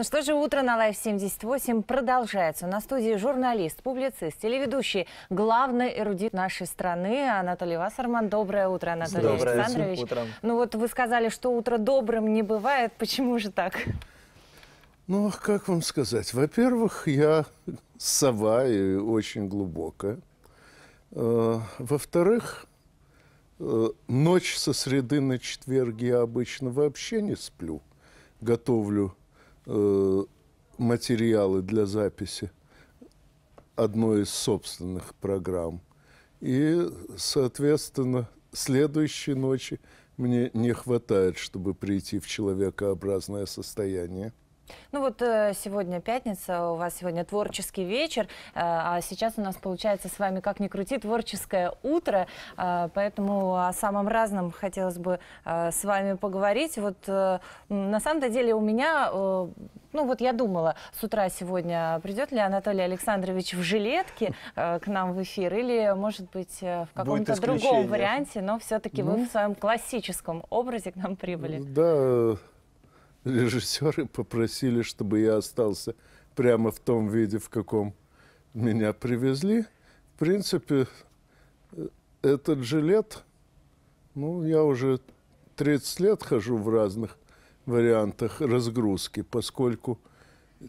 Ну что же, утро на Лайв 78 продолжается. На студии журналист, публицист, телеведущий, главный эрудит нашей страны Анатолий Вассерман. Доброе утро, Анатолий Доброе Александрович. Утро. Ну вот вы сказали, что утро добрым не бывает. Почему же так? Ну, как вам сказать? Во-первых, я сова и очень глубокая. Э, во-вторых, э, ночь со среды на четверг я обычно вообще не сплю. Готовлю э, материалы для записи одной из собственных программ. И, соответственно, следующей ночи мне не хватает, чтобы прийти в человекообразное состояние. Ну вот э, сегодня пятница, у вас сегодня творческий вечер, э, а сейчас у нас получается с вами, как ни крути, творческое утро, э, поэтому о самом разном хотелось бы с вами поговорить. Вот на самом-то деле у меня, ну вот я думала, с утра сегодня придет ли Анатолий Александрович в жилетке к нам в эфир, или, может быть, в каком-то другом варианте, но все-таки ну, вы в своем классическом образе к нам прибыли. Да, режиссеры попросили, чтобы я остался прямо в том виде, в каком меня привезли. В принципе, этот жилет, ну, я уже 30 лет хожу в разных вариантах разгрузки, поскольку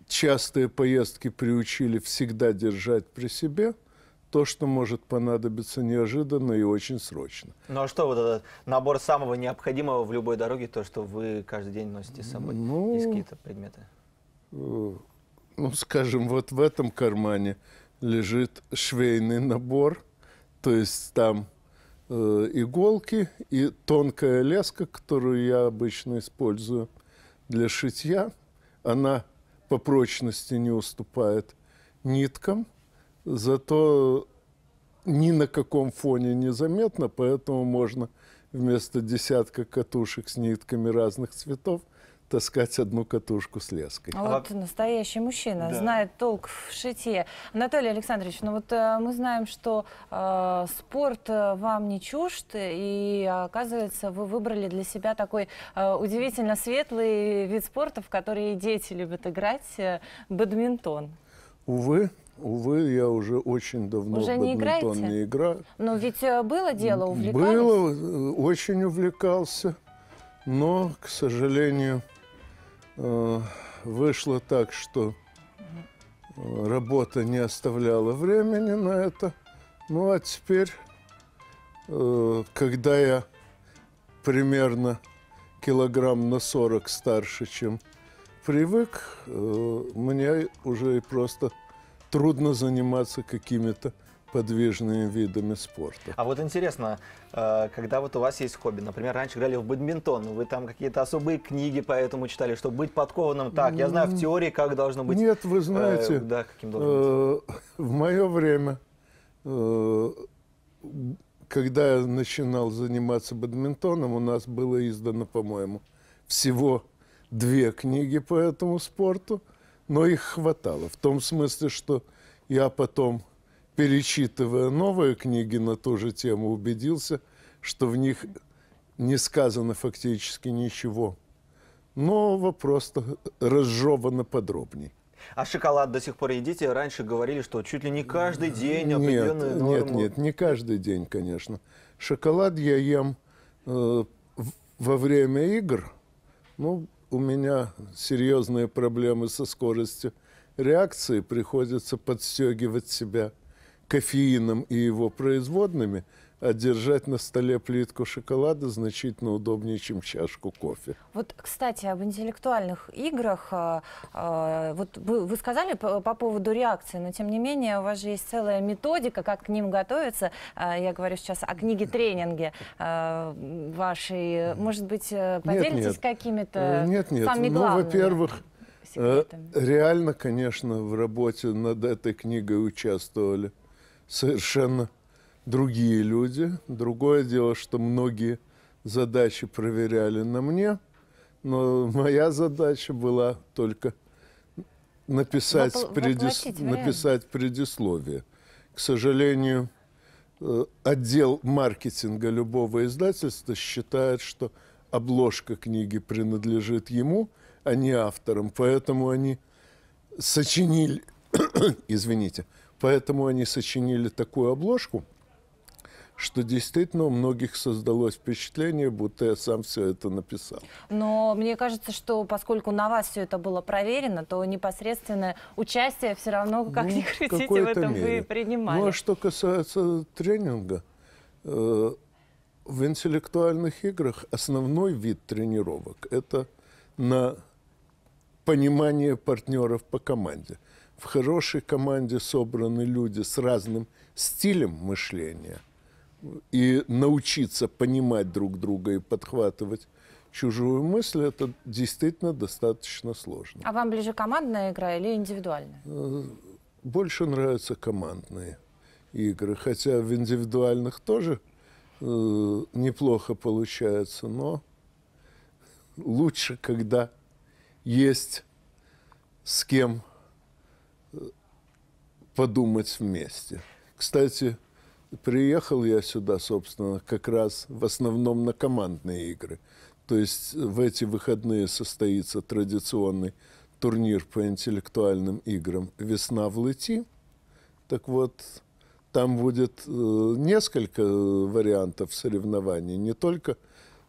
частые поездки приучили всегда держать при себе – то, что может понадобиться неожиданно и очень срочно. Ну а что вот этот набор самого необходимого в любой дороге, то, что вы каждый день носите с собой? Ну, Есть какие-то предметы? Э, ну, скажем, вот в этом кармане лежит швейный набор, то есть там э, иголки и тонкая леска, которую я обычно использую для шитья. Она по прочности не уступает ниткам зато ни на каком фоне не заметно, поэтому можно вместо десятка катушек с нитками разных цветов таскать одну катушку с леской. А вот настоящий мужчина да. знает толк в шитье. Анатолий Александрович, ну вот э, мы знаем, что э, спорт э, вам не чужд, и оказывается, вы выбрали для себя такой э, удивительно светлый вид спорта, в который дети любят играть, э, бадминтон. Увы, Увы, я уже очень давно уже не бадминтон не, не играю. Но ведь э, было дело, увлекались? Было, э, очень увлекался. Но, к сожалению, э, вышло так, что работа не оставляла времени на это. Ну, а теперь, когда я примерно килограмм на 40 старше, чем привык, мне уже и просто трудно заниматься какими-то подвижными видами спорта. А вот интересно, э, когда вот у вас есть хобби, например, раньше играли в бадминтон, вы там какие-то особые книги по этому читали, чтобы быть подкованным так, я знаю в теории, как должно быть. Нет, вы знаете, э, да, каким должно быть. Э, в мое время, э, когда я начинал заниматься бадминтоном, у нас было издано, по-моему, всего две книги по этому спорту – но их хватало. В том смысле, что я потом, перечитывая новые книги на ту же тему, убедился, что в них не сказано фактически ничего нового, просто разжевано подробней. А шоколад до сих пор едите? Раньше говорили, что чуть ли не каждый день определенную нет, норму. Нет, нет, не каждый день, конечно. Шоколад я ем э, во время игр, ну, у меня серьезные проблемы со скоростью реакции, приходится подстегивать себя кофеином и его производными – а держать на столе плитку шоколада значительно удобнее, чем чашку кофе. Вот, кстати, об интеллектуальных играх. А, а, вот вы, сказали по, поводу реакции, но тем не менее у вас же есть целая методика, как к ним готовиться. А, я говорю сейчас о книге-тренинге вашей. Может быть, э, поделитесь какими-то э, Нет, нет. Самыми ну, во-первых, э, Реально, конечно, в работе над этой книгой участвовали. Совершенно другие люди. Другое дело, что многие задачи проверяли на мне, но моя задача была только написать, Вопло- предис... написать предисловие. К сожалению, э, отдел маркетинга любого издательства считает, что обложка книги принадлежит ему, а не авторам. Поэтому они сочинили, извините, поэтому они сочинили такую обложку – что действительно у многих создалось впечатление, будто я сам все это написал. Но мне кажется, что поскольку на вас все это было проверено, то непосредственное участие все равно, ну, как ну, ни крутите, в этом мере. вы принимали. Ну, а что касается тренинга, э, в интеллектуальных играх основной вид тренировок – это на понимание партнеров по команде. В хорошей команде собраны люди с разным стилем мышления – и научиться понимать друг друга и подхватывать чужую мысль, это действительно достаточно сложно. А вам ближе командная игра или индивидуальная? Э, больше нравятся командные игры, хотя в индивидуальных тоже э, неплохо получается, но лучше, когда есть с кем э, подумать вместе. Кстати, приехал я сюда, собственно, как раз в основном на командные игры. То есть в эти выходные состоится традиционный турнир по интеллектуальным играм «Весна в Лыти». Так вот, там будет э, несколько вариантов соревнований, не только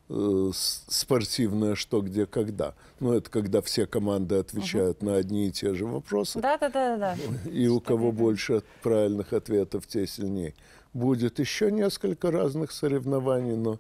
э, спортивное «что, где, когда». Но это когда все команды отвечают угу. на одни и те же вопросы. Да-да-да. И у кого больше правильных ответов, те сильнее будет еще несколько разных соревнований, но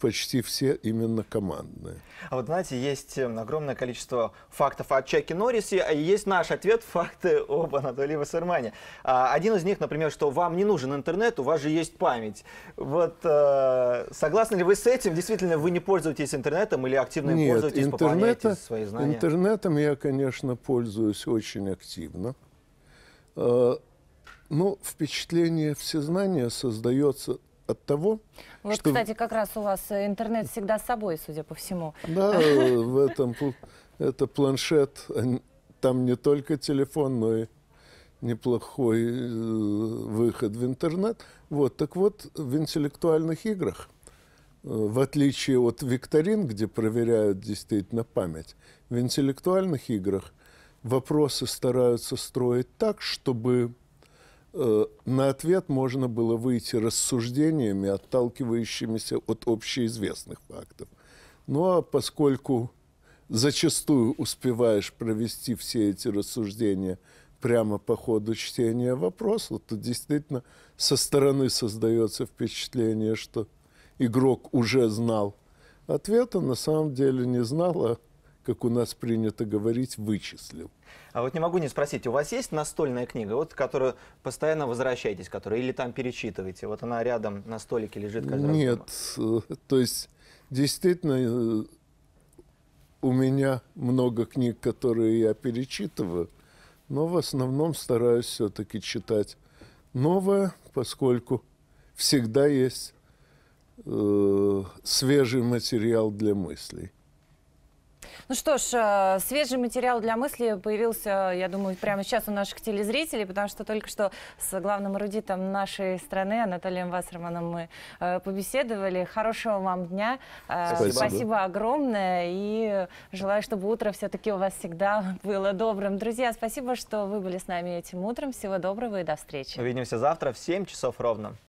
почти все именно командные. А вот знаете, есть эм, огромное количество фактов о Чаке Норрисе, а есть наш ответ – факты об Анатолии Вассермане. А, один из них, например, что вам не нужен интернет, у вас же есть память. Вот э, согласны ли вы с этим? Действительно, вы не пользуетесь интернетом или активно им Нет, пользуетесь, интернета, свои знания? интернетом я, конечно, пользуюсь очень активно. Э, ну, впечатление всезнания создается от того, вот, что... кстати, как раз у вас э, интернет всегда с собой, судя по всему. Да, в этом это планшет, а там не только телефон, но и неплохой э, выход в интернет. Вот, так вот, в интеллектуальных играх, э, в отличие от викторин, где проверяют действительно память, в интеллектуальных играх вопросы стараются строить так, чтобы Э, на ответ можно было выйти рассуждениями, отталкивающимися от общеизвестных фактов. Ну а поскольку зачастую успеваешь провести все эти рассуждения прямо по ходу чтения вопроса, то действительно со стороны создается впечатление, что игрок уже знал ответа, на самом деле не знал, а, как у нас принято говорить, вычислил. А вот не могу не спросить, у вас есть настольная книга, вот, которую постоянно возвращаетесь, которую или там перечитываете? Вот она рядом на столике лежит каждый Нет, раз. Нет, э, то есть действительно э, у меня много книг, которые я перечитываю, но в основном стараюсь все-таки читать новое, поскольку всегда есть э, свежий материал для мыслей. Ну что ж, э, свежий материал для мысли появился, я думаю, прямо сейчас у наших телезрителей, потому что только что с главным эрудитом нашей страны Анатолием Вассерманом мы э, побеседовали. Хорошего вам дня. Э, спасибо, Спасибо огромное. И желаю, чтобы утро все-таки у вас всегда было добрым. Друзья, спасибо, что вы были с нами этим утром. Всего доброго и до встречи. Увидимся завтра в 7 часов ровно.